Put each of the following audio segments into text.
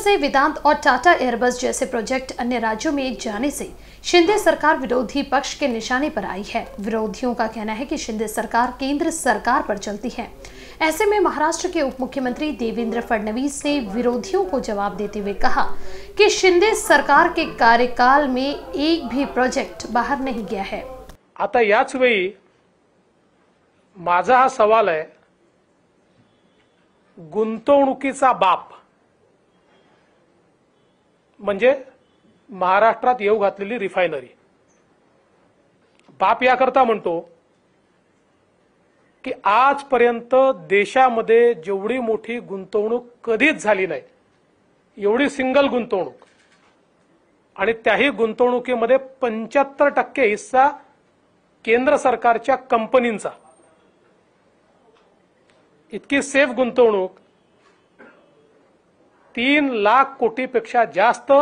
से वेदांत और टाटा एयरबस जैसे प्रोजेक्ट अन्य राज्यों में जाने से शिंदे सरकार विरोधी पक्ष के निशाने पर आई है विरोधियों का कहना है कि शिंदे सरकार केंद्र सरकार पर चलती है ऐसे में महाराष्ट्र के उप मुख्यमंत्री देवेंद्र फडणवीस ने विरोधियों को जवाब देते हुए कहा कि शिंदे सरकार के कार्यकाल में एक भी प्रोजेक्ट बाहर नहीं गया है आता याच वही हा सवाल है गुंतवणुकीचा बाप म्हणजे महाराष्ट्रात येऊ घातलेली रिफायनरी बाप याकरता म्हणतो की आजपर्यंत देशामध्ये जेवढी मोठी गुंतवणूक कधीच झाली नाही एवढी सिंगल गुंतवणूक आणि त्याही गुंतवणुकीमध्ये पंच्याहत्तर टक्के हिस्सा केंद्र सरकारच्या कंपनींचा इतकी सेफ गुंतवणूक तीन लाख कोटीपेक्षा जास्त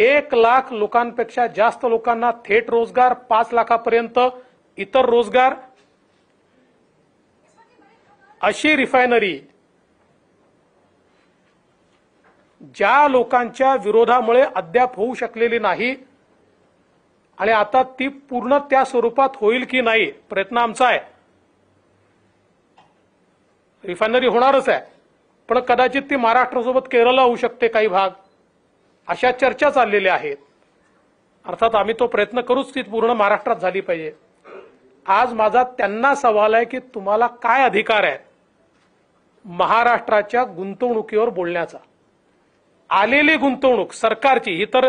एक लाख लोकांपेक्षा जास्त लोकांना थेट रोजगार पाच लाखापर्यंत इतर रोजगार अशी रिफायनरी ज्या लोकांच्या विरोधामुळे अद्याप होऊ शकलेली नाही आणि आता ती पूर्ण त्या स्वरूपात होईल की नाही प्रयत्न आमचा आहे रिफायनरी होणारच आहे पण कदाचित ती महाराष्ट्रासोबत केरळला होऊ शकते काही भाग अशा चर्चा चाललेल्या आहेत अर्थात आम्ही तो प्रयत्न करूच ती पूर्ण महाराष्ट्रात झाली पाहिजे आज माझा त्यांना सवाल आहे की तुम्हाला काय अधिकार आहे महाराष्ट्राच्या गुंतवणुकीवर बोलण्याचा आलेली गुंतवणूक सरकारची ही तर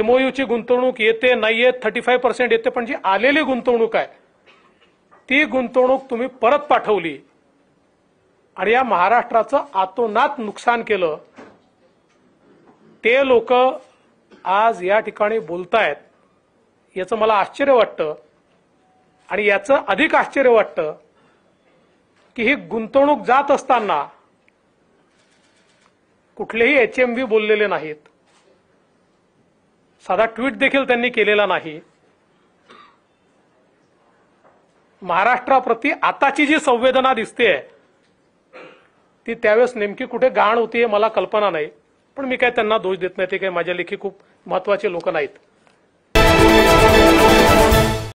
एमओयूची गुंतवणूक येते येत थर्टी फाईव्ह पर्सेंट येते पण जी आलेली गुंतवणूक आहे ती गुंतवणूक तुम्ही परत पाठवली आणि या महाराष्ट्राचं आतोनात नुकसान केलं ते लोक आज या ठिकाणी बोलतायत याचं मला आश्चर्य वाटतं आणि याचं अधिक आश्चर्य वाटतं की ही गुंतवणूक जात असताना कुठलेही एच एम व्ही बोललेले नाहीत साधा ट्विट देखील त्यांनी केलेला नाही महाराष्ट्राप्रती आताची जी संवेदना दिसते ती त्यावेळेस नेमकी कुठे गाण होती हे मला कल्पना नाही पण मी काय त्यांना दोष देत नाही ते काही माझ्या लेखी खूप महत्वाचे लोक नाहीत